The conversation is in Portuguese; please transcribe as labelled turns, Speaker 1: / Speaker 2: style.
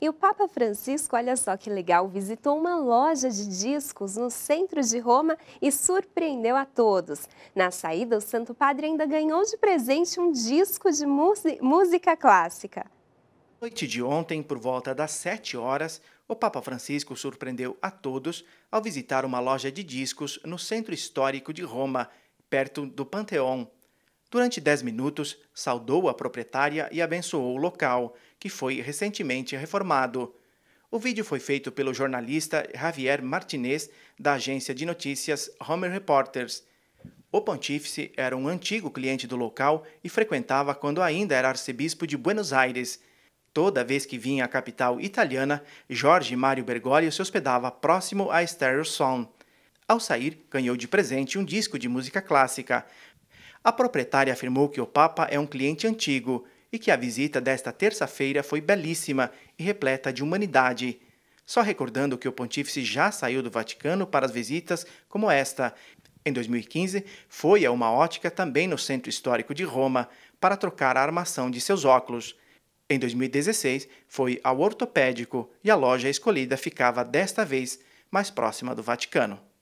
Speaker 1: E o Papa Francisco, olha só que legal, visitou uma loja de discos no centro de Roma e surpreendeu a todos. Na saída, o Santo Padre ainda ganhou de presente um disco de música clássica.
Speaker 2: noite de ontem, por volta das 7 horas, o Papa Francisco surpreendeu a todos ao visitar uma loja de discos no centro histórico de Roma, perto do Panteão. Durante 10 minutos, saudou a proprietária e abençoou o local, que foi recentemente reformado. O vídeo foi feito pelo jornalista Javier Martinez, da agência de notícias Homer Reporters. O pontífice era um antigo cliente do local e frequentava quando ainda era arcebispo de Buenos Aires. Toda vez que vinha à capital italiana, Jorge Mário Bergoglio se hospedava próximo à Stereo Sound. Ao sair, ganhou de presente um disco de música clássica, a proprietária afirmou que o Papa é um cliente antigo e que a visita desta terça-feira foi belíssima e repleta de humanidade. Só recordando que o pontífice já saiu do Vaticano para as visitas como esta. Em 2015, foi a uma ótica também no centro histórico de Roma para trocar a armação de seus óculos. Em 2016, foi ao ortopédico e a loja escolhida ficava desta vez mais próxima do Vaticano.